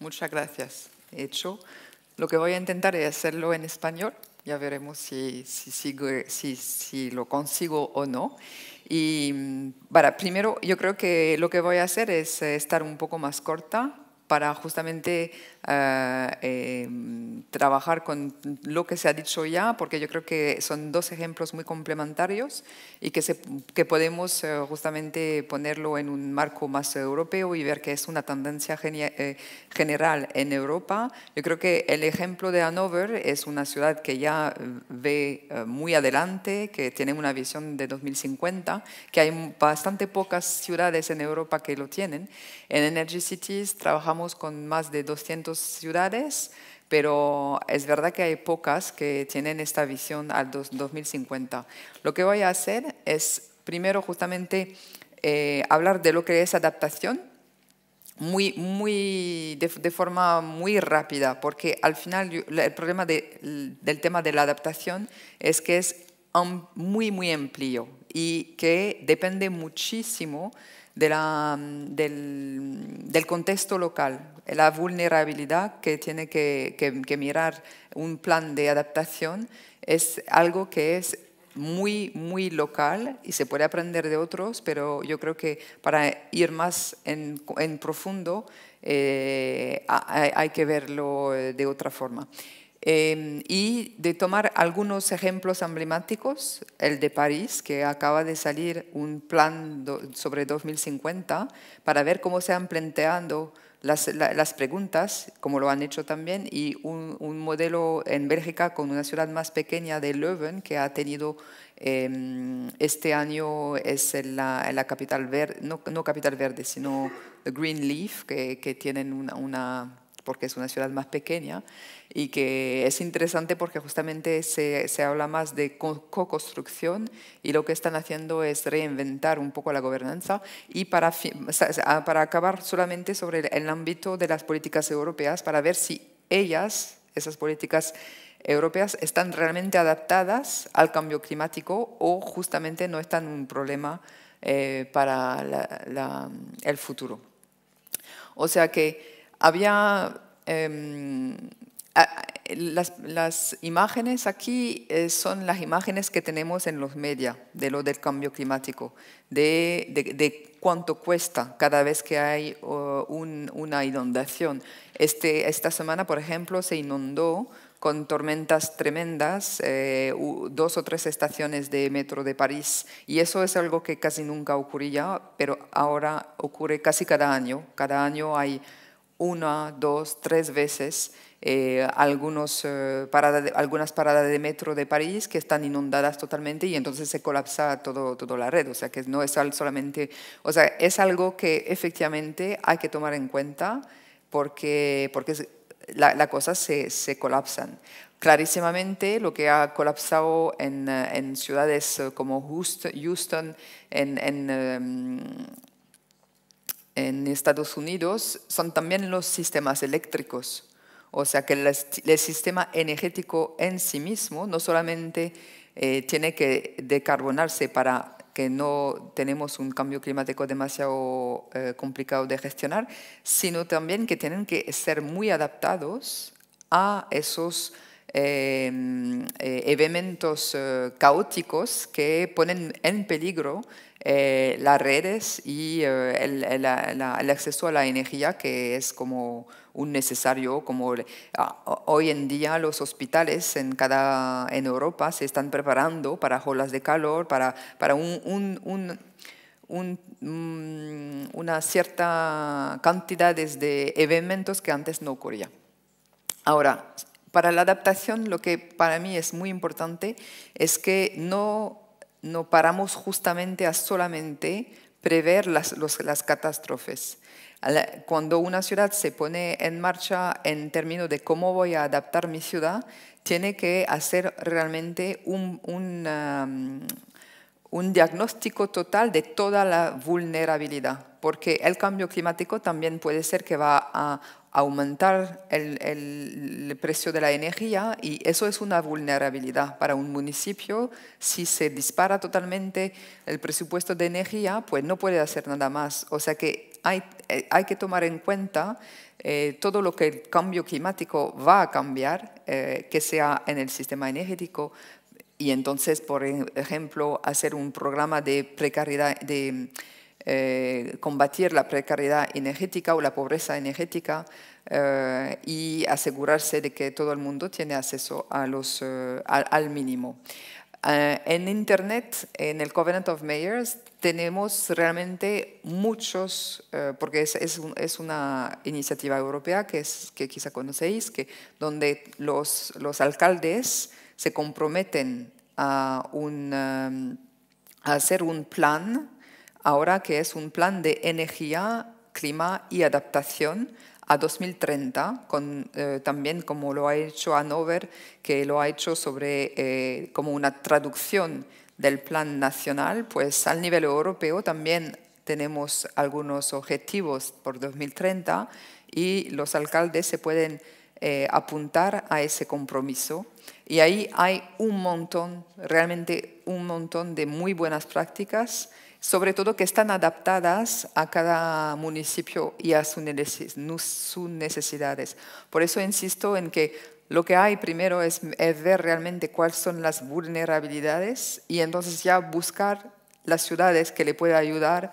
Muchas gracias. hecho, lo que voy a intentar es hacerlo en español. Ya veremos si, si, si lo consigo o no. Y mm, para primero, yo creo que lo que voy a hacer es eh, estar un poco más corta para justamente eh, em, trabajar con lo que se ha dicho ya, porque yo creo que son dos ejemplos muy complementarios y que, se, que podemos eh, justamente ponerlo en un marco más europeo y ver que es una tendencia eh, general en Europa. Yo creo que el ejemplo de Hanover es una ciudad que ya ve muy adelante, que tiene una visión de 2050, que hay bastante pocas ciudades en Europa que lo tienen. En Energy Cities trabajamos con más de 200 ciudades, pero es verdad que hay pocas que tienen esta visión al 2050. Lo que voy a hacer es primero justamente eh, hablar de lo que es adaptación muy, muy, de, forma muy rápida, porque al final el problema del tema de la adaptación es que es muy, muy amplio y que depende muchísimo Mm, del, contexto local, la vulnerabilidad que tiene que, mirar un plan de adaptación es algo que es muy, muy local y se puede aprender de otros, pero yo creo que para ir más en, profundo eh, hay, que verlo eh, de otra forma. Em, y de tomar algunos ejemplos emblemáticos, el de París, que acaba de salir un plan sobre 2050, para ver cómo se han planteado las, las preguntas, como lo han hecho también, y un, modelo en Bélgica con una ciudad más pequeña de Leuven, que ha tenido em, este año, es la, la, capital verde, no, no capital verde, sino Green Leaf, que, que tienen una porque es una ciudad más pequeña y que es interesante porque justamente se, se habla más de co-construcción y lo que están haciendo es reinventar un poco la gobernanza y para, para acabar solamente sobre el, ámbito de las políticas europeas para ver si ellas, esas políticas europeas están realmente adaptadas al cambio climático o justamente no están un problema eh, para el futuro. O sea que había... Em, las, las, imágenes aquí eh, son las imágenes que tenemos en los medios de lo del cambio climático, de, de, cuánto cuesta cada vez que hay una inundación. Este, esta semana, por ejemplo, se inundó con tormentas tremendas, eh, dos o tres estaciones de metro de París. Y eso es algo que casi nunca ocurría, pero ahora ocurre casi cada año. Cada año hay una, dos, tres veces eh, eh, algunas paradas de metro de París que están inundadas totalmente y entonces se colapsa todo, toda la red. O sea, que no es solamente, o sea, es algo que efectivamente hay que tomar en cuenta porque, porque la, cosa se, colapsan. Clarísimamente, lo que ha colapsado en, eh, ciudades como Houston, en, em, en Estados Unidos son también los sistemas eléctricos. O sea que el, sistema energético en sí mismo no solamente eh, tiene que decarbonarse para que no tenemos un cambio climático demasiado eh, complicado de gestionar, sino también que tienen que ser muy adaptados a esos eh, eh eventos caóticos que ponen en peligro eh, las redes y eh, el, acceso a la energía, que es como un necesario, como ah, hoy en día los hospitales en, cada, en Europa se están preparando para olas de calor, para, para un, mm, una cierta cantidad de eventos que antes no ocurría. Ahora, para la adaptación lo que para mí es muy importante es que no no paramos justamente a solamente prever las, las catástrofes. Cuando una ciudad se pone en marcha en términos de cómo voy a adaptar mi ciudad, tiene que hacer realmente un, un um, diagnóstico total de toda la vulnerabilidad, porque el cambio climático también puede ser que va a aumentar el, precio de la energía y eso es una vulnerabilidad para un municipio. Si se dispara totalmente el presupuesto de energía, pues no puede hacer nada más. O sea que hay, eh, hay que tomar en cuenta eh, todo lo que el cambio climático va a cambiar, eh, que sea en el sistema energético, y entonces, por ejemplo, hacer un programa de precariedad, de eh, combatir la precariedad energética o la pobreza energética eh, y asegurarse de que todo el mundo tiene acceso a los, eh, al, mínimo. en Internet, en el Covenant of Mayors, tenemos realmente muchos, porque es, una iniciativa europea que, quizá conocéis, que, donde los, alcaldes se comprometen a hacer un plan ahora que es un plan de energía, clima y adaptación a 2030, eh, también como lo ha hecho Hanover, que lo ha hecho sobre eh, como una traducción del plan nacional, pues al nivel europeo también tenemos algunos objetivos por 2030 y los alcaldes se pueden eh, apuntar a ese compromiso. Y ahí hay un montón, realmente un montón de muy buenas prácticas sobre todo que están adaptadas a cada municipio y a sus necesidades. Por eso insisto en que lo que hay primero es, ver realmente cuáles son las vulnerabilidades y entonces ya buscar las ciudades que le pueda ayudar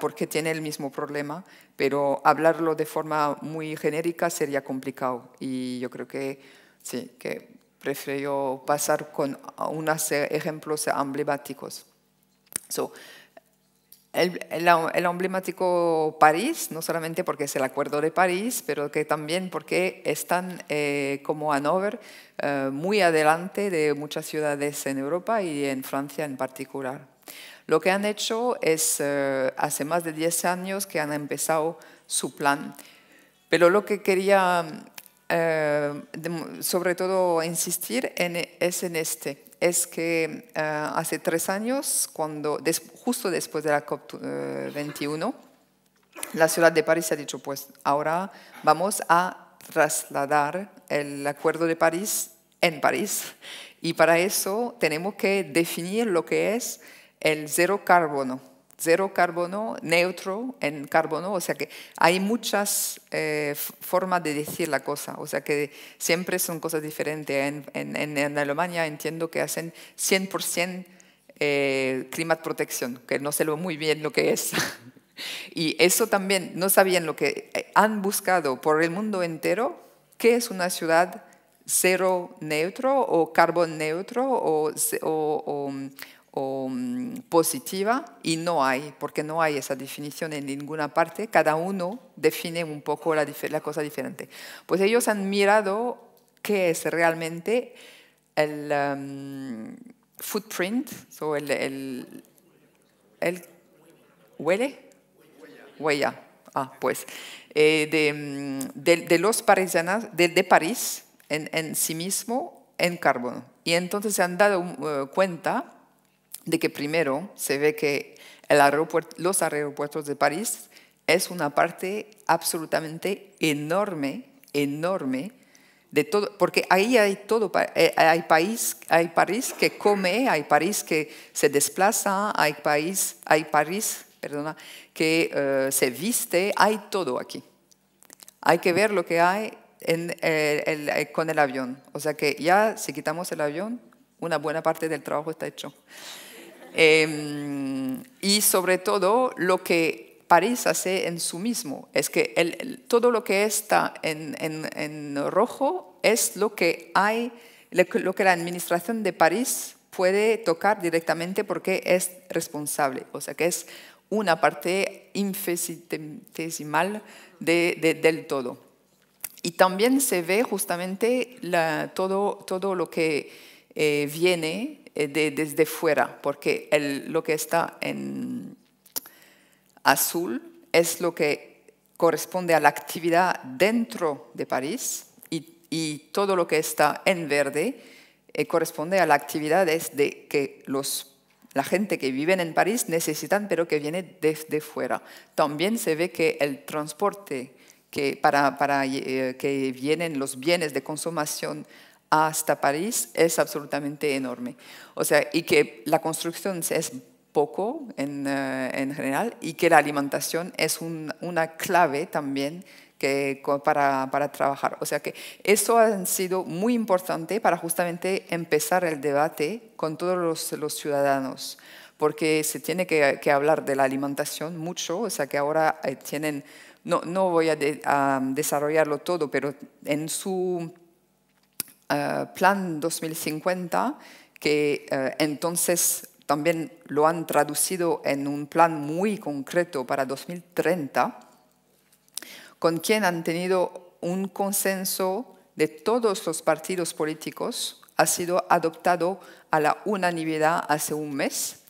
porque tiene el mismo problema, pero hablarlo de forma muy genérica sería complicado y yo creo que sí, que prefiero pasar con unos ejemplos emblemáticos. So, el, emblemático París, no solamente porque es el Acuerdo de París, pero que también porque están eh, como Hanover eh, muy adelante de muchas ciudades en Europa y en Francia en particular. Lo que han hecho es, eh, hace más de 10 años que han empezado su plan, pero lo que quería sobre todo insistir en, es en este es que eh, hace tres años, cuando, justo después de la COP21, eh, la ciudad de París ha dicho, pues ahora vamos a trasladar el Acuerdo de París en París. Y para eso tenemos que definir lo que es el cero carbono cero carbono, neutro en carbono, o sea que hay muchas eh, formas de decir la cosa, o sea que siempre son cosas diferentes. En, Alemania entiendo que hacen 100% eh, climate protection, que no sé muy bien lo que es. y eso también, no sabían lo que eh, han buscado por el mundo entero, qué es una ciudad cero neutro o carbón neutro o o mm, positiva y no hay, porque no hay esa definición en ninguna parte, cada uno define un poco la, cosa diferente. Pues ellos han mirado qué es realmente el em, footprint, o el, ¿huele? Huella. Ah, pues, eh, mm, de, los parisianos, de, de París en, sí mismo en carbono. Y entonces se han dado eh, cuenta de que primero se ve que los aeropuertos de París es una parte absolutamente enorme, enorme de todo, porque ahí hay todo, eh, hay país, hay París que come, hay París que se desplaza, hay país, hay París, perdona, que eh, se viste, hay todo aquí. Hay que ver lo que hay eh, con el avión. O sea que ya si quitamos el avión, una buena parte del trabajo está hecho. Em, y sobre todo lo que París hace en su mismo, es que todo lo que está en, en, en, rojo es lo que hay, lo que la administración de París puede tocar directamente porque es responsable, o sea que es una parte infinitesimal de, del todo. Y también se ve justamente la, todo, todo lo que eh, viene eh, desde fuera, porque el, lo que está en azul es lo que corresponde a la actividad dentro de París y, y todo lo que está en verde eh, corresponde a la actividad de que los la gente que vive en París necesitan, pero que viene desde fuera. También se ve que el transporte que, para, para eh, que vienen los bienes de consumación hasta París es absolutamente enorme. O sea, y que la construcción es poco en, eh, general y que la alimentación es una clave también que, para, trabajar. O sea que eso ha sido muy importante para justamente empezar el debate con todos los, ciudadanos porque se tiene que, hablar de la alimentación mucho, o sea que ahora eh, tienen, no, no voy a, a desarrollarlo todo, pero en su eh, plan 2050, que eh, entonces también lo han traducido en un plan muy concreto para 2030, con quien han tenido un consenso de todos los partidos políticos, ha sido adoptado a la unanimidad hace un mes.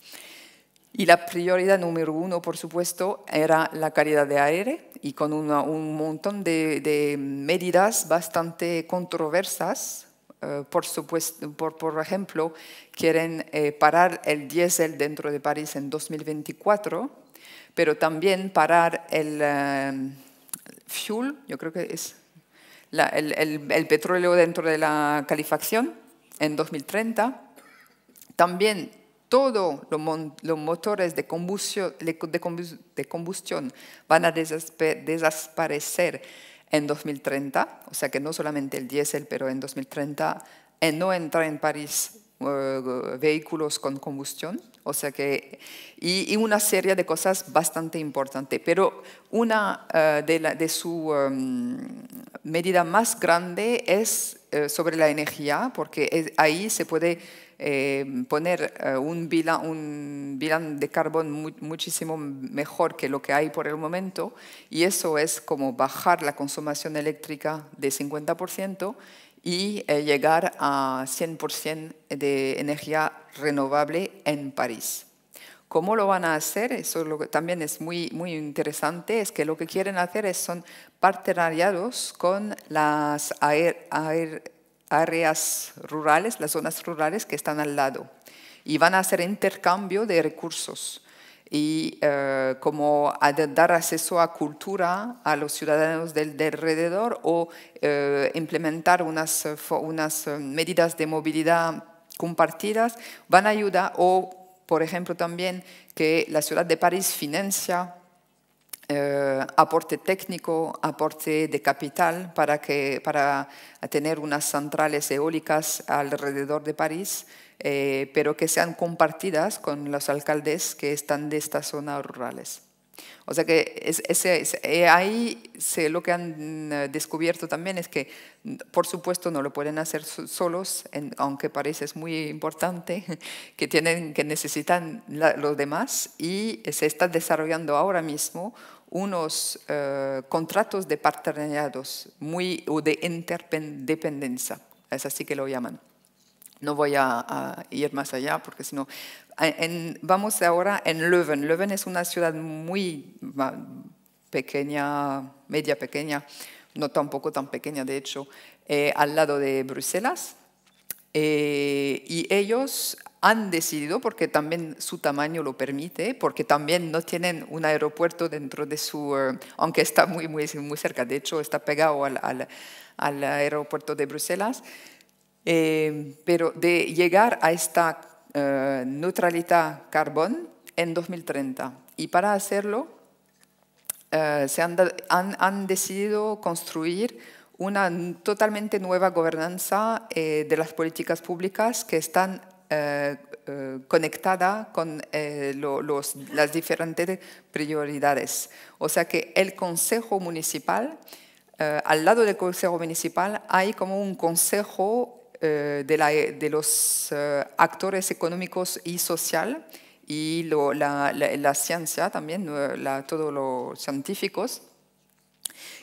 Y la prioridad número uno, por supuesto, era la calidad de aire y con un montón de, de medidas bastante controversas eh, por, supuesto, por, ejemplo, quieren eh, parar el diésel dentro de París en 2024, pero también parar el eh, fuel, yo creo que es el, petróleo dentro de la calefacción en 2030. También todos los motores de combustión van a desaparecer en 2030, o sea que no solamente el diésel, pero en 2030 en eh, no entrar en París eh, vehículos con combustión, o sea que, y, una serie de cosas bastante importantes. Pero una eh, de, la, de, su em, medida más grande es eh, sobre la energía, porque ahí se puede eh, poner eh, un, bilan, un de carbón muchísimo mejor que lo que hay por el momento y eso es como bajar la consumación eléctrica de 50% y llegar a 100% de energía renovable en París. ¿Cómo lo van a hacer? Eso lo también es muy, muy interesante, es que lo que quieren hacer es, son partenariados con las áreas rurales, las zonas rurales que están al lado, y van a hacer intercambio de recursos y eh, como dar acceso a cultura a los ciudadanos del, de alrededor o eh, implementar unas, unas eh, medidas de movilidad compartidas, van a ayudar o por ejemplo, también que la ciudad de París financia eh, aporte técnico, aporte de capital para, tener unas centrales eólicas alrededor de París, eh, pero que sean compartidas con los alcaldes que están de estas zonas rurales. O sea que eh, ahí se, lo que han eh, descubierto también es que, por supuesto, no lo pueden hacer solos, aunque parece es muy importante, que, tienen, que necesitan los demás y se están desarrollando ahora mismo unos eh, contratos de partenariados muy, o de interdependencia, es así que lo llaman. No voy a, a ir más allá porque si no vamos ahora en Leuven. Leuven es una ciudad muy pequeña, media pequeña, no tampoco tan pequeña de hecho, eh, al lado de Bruselas. Eh, y ellos han decidido, porque también su tamaño lo permite, porque también no tienen un aeropuerto dentro de su, eh, aunque está muy, muy, muy cerca, de hecho está pegado al, al aeropuerto de Bruselas, pero de llegar a esta eh, neutralidad carbón en 2030. Y para hacerlo, eh, se han, decidido construir una totalmente nueva gobernanza eh, de las políticas públicas que están conectada con los, las diferentes prioridades. O sea que el Consejo Municipal, al lado del Consejo Municipal, hay como un Consejo eh, de, los eh, actores económicos y social y la, ciencia también, eh, todos los científicos,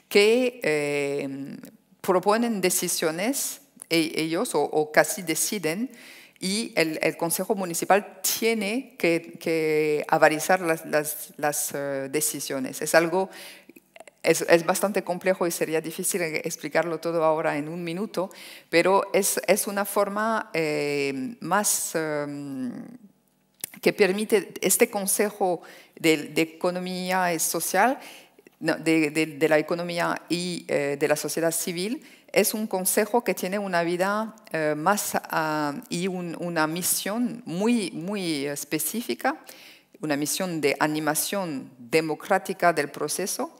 que proponen decisiones e, ellos o, casi deciden y el, Consejo Municipal tiene que, avalizar las, las, decisiones. Es algo es, bastante complejo y sería difícil e, explicarlo todo ahora en un minuto, pero es, una forma eh, más em, que permite este consejo de, economía social, de, la economía y eh, de la sociedad civil, es un consejo que tiene una vida eh, más ah, y una misión muy, muy específica, una misión de animación democrática del proceso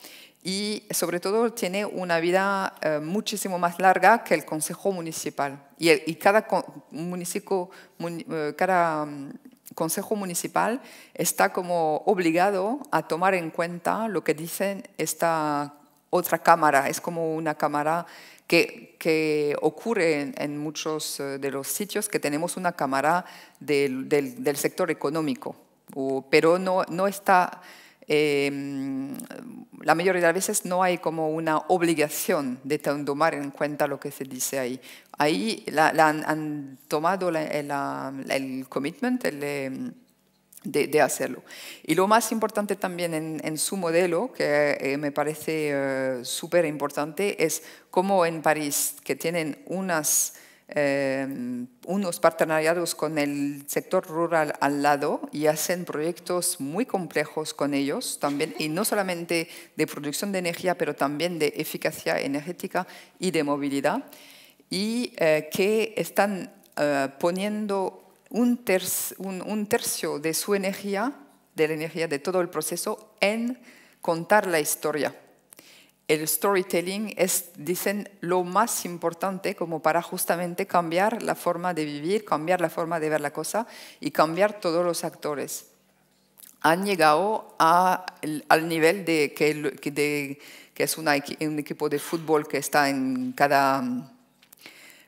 y sobre todo tiene una vida eh, muchísimo más larga que el Consejo Municipal. Y, cada, municipio, eh, mm, Consejo Municipal está como obligado a tomar en cuenta lo que dicen esta otra cámara. Es como una cámara que, que ocurre en, muchos eh, de los sitios que tenemos una cámara del, del, sector económico, pero no, no está Em, la mayoría de las veces no hay como una obligación de tomar en cuenta lo que se dice ahí. Ahí la, han, tomado eh, el commitment, em, De, de, hacerlo. Y lo más importante también en, su modelo, que eh, me parece eh, súper importante, es cómo en París, que tienen unas Em, unos partenariados con el sector rural al lado y hacen proyectos muy complejos con ellos también, y no solamente de producción de energía, pero también de eficacia energética y de movilidad, y eh, que están eh, poniendo un tercio de su energía, de la energía de todo el proceso, en contar la historia el storytelling es, dicen, lo más importante como para justamente cambiar la forma de vivir, cambiar la forma de ver la cosa y cambiar todos los actores. Han llegado a, al nivel de que, que es una, un equipo de fútbol que está en cada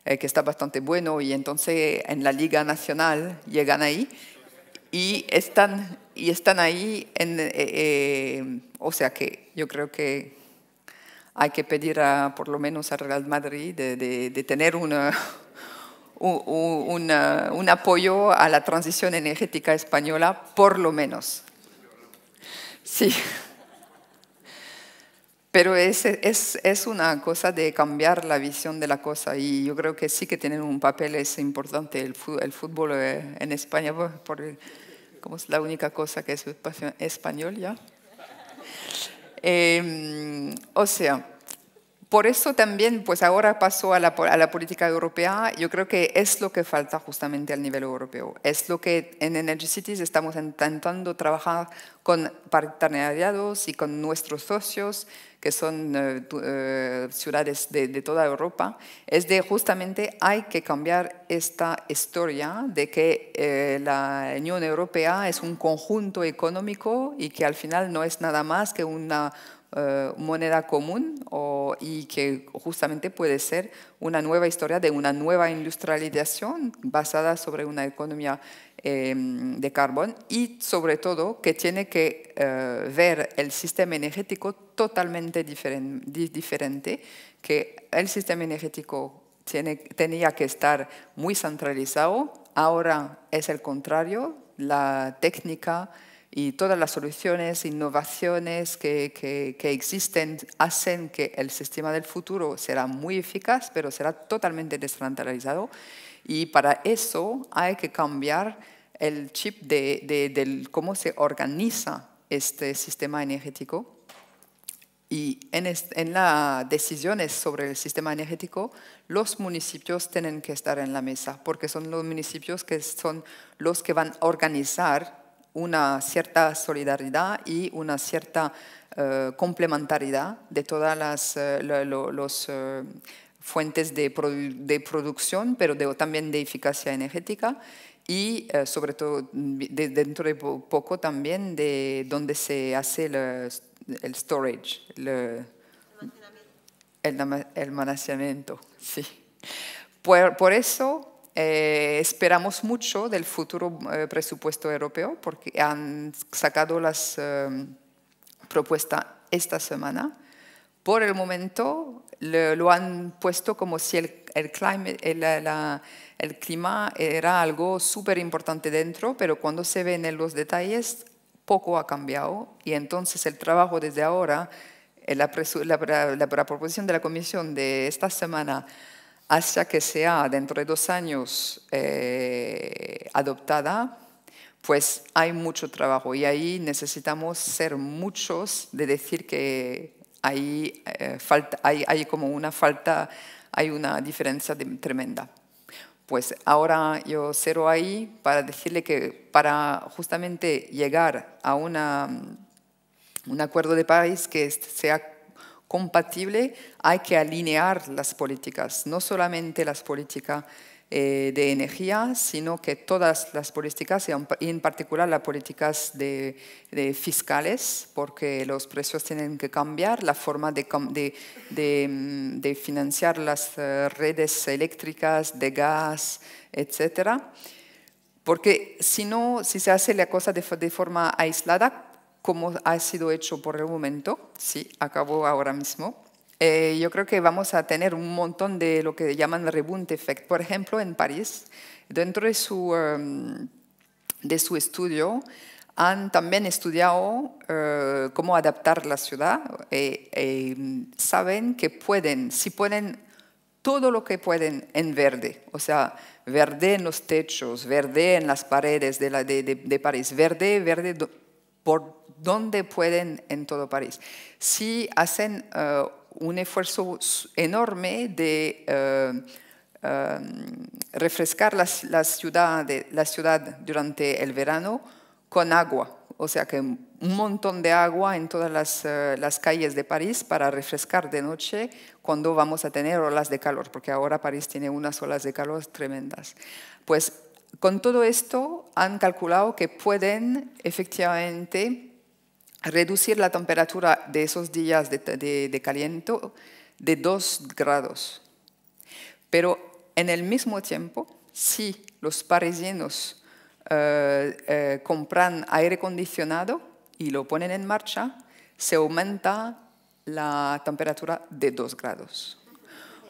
eh, que está bastante bueno y entonces en la Liga Nacional llegan ahí y están, y están ahí, en, eh, eh, o sea que yo creo que hay que pedir a, por lo menos al Real Madrid de, tener un, apoyo a la transición energética española, por lo menos. Sí. Pero es, es, una cosa de cambiar la visión de la cosa y yo creo que sí que tienen un papel, es importante el fútbol, eh, en España, por, como es la única cosa que es español ya. Em, o sea, por eso también, pues ahora paso a la, política europea, yo creo que es lo que falta justamente al nivel europeo. Es lo que en Energy Cities estamos intentando trabajar con partenariados y con nuestros socios, que son eh, eh, ciudades de, toda Europa, es de justamente hay que cambiar esta historia de que eh, la Unión Europea es un conjunto económico y que al final no es nada más que una eh, moneda común y que justamente puede ser una nueva historia de una nueva industrialización basada sobre una economía em, de carbón y sobre todo que tiene que eh, ver el sistema energético totalmente diferente, que el sistema energético tenía que estar muy centralizado, ahora es el contrario, la técnica y todas las soluciones, innovaciones que, que, existen hacen que el sistema del futuro será muy eficaz, pero será totalmente descentralizado. Y para eso hay que cambiar el chip de, cómo se organiza este sistema energético. Y en, en las decisiones sobre el sistema energético, los municipios tienen que estar en la mesa, porque son los municipios que son los que van a organizar una cierta solidaridad y una cierta eh, complementariedad de todas las eh, los, eh, fuentes de, producción, pero también de eficacia energética y sobre todo dentro de poco también de dónde se hace el, storage, el, el Sí. por eso eh, esperamos mucho del futuro eh, presupuesto europeo porque han sacado las em, propuestas esta semana. Por el momento lo han puesto como si el, el, clima era algo súper importante dentro, pero cuando se ven en los detalles poco ha cambiado y entonces el trabajo desde ahora, eh, la, la, la proposición de la Comisión de esta semana hasta que sea dentro de dos años eh, adoptada, pues hay mucho trabajo y ahí necesitamos ser muchos de decir que eh, hay, falta, hay, como una falta, hay una diferencia tremenda. Pues ahora yo cero ahí para decirle que para justamente llegar a una, un acuerdo de París que sea compatible, hay que alinear las políticas, no solamente las políticas eh, de energía, sino que todas las políticas, y en particular las políticas de, fiscales, porque los precios tienen que cambiar, la forma de, mm, financiar las eh, redes eléctricas, de gas, etc. Porque si no, si se hace la cosa de forma aislada, como ha sido hecho por el momento, sí, acabó ahora mismo, eh, yo creo que vamos a tener un montón de lo que llaman rebound effect. Por ejemplo, en París, dentro de su, em, de su estudio, han también estudiado eh, cómo adaptar la ciudad. Eh, em, saben que pueden, si ponen todo lo que pueden en verde, o sea, verde en los techos, verde en las paredes de, la, de, de, de París, verde, verde por dónde pueden en todo París. Si hacen eh, un esfuerzo enorme de eh, eh, refrescar la, ciudad durante el verano con agua, o sea que un montón de agua en todas las, las, calles de París para refrescar de noche cuando vamos a tener olas de calor, porque ahora París tiene unas olas de calor tremendas. Pues con todo esto han calculado que pueden efectivamente reducir la temperatura de esos días de, caliento de 2 grados. Pero en el mismo tiempo, si los parisienos eh, eh, compran aire acondicionado y lo ponen en marcha, se aumenta la temperatura de 2 grados.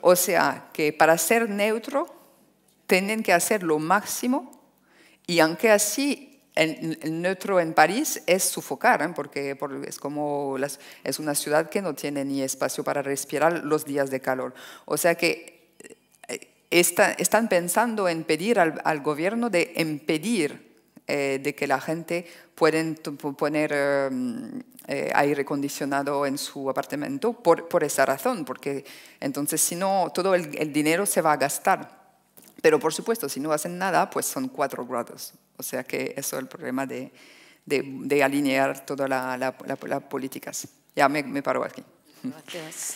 O sea que para ser neutro, tienen que hacer lo máximo y aunque así el, neutro en París es sufocar, ¿eh? porque es como las, es una ciudad que no tiene ni espacio para respirar los días de calor. O sea que eh, están pensando en pedir al, gobierno de impedir eh, de que la gente pueda poner em, aire acondicionado en su apartamento por, esa razón, porque entonces si no todo el, el dinero se va a gastar pero por supuesto, si no hacen nada, pues son cuatro grados. O sea que eso es el problema de, de, alinear todas las la, la, políticas. Ya me, paro aquí. Gracias.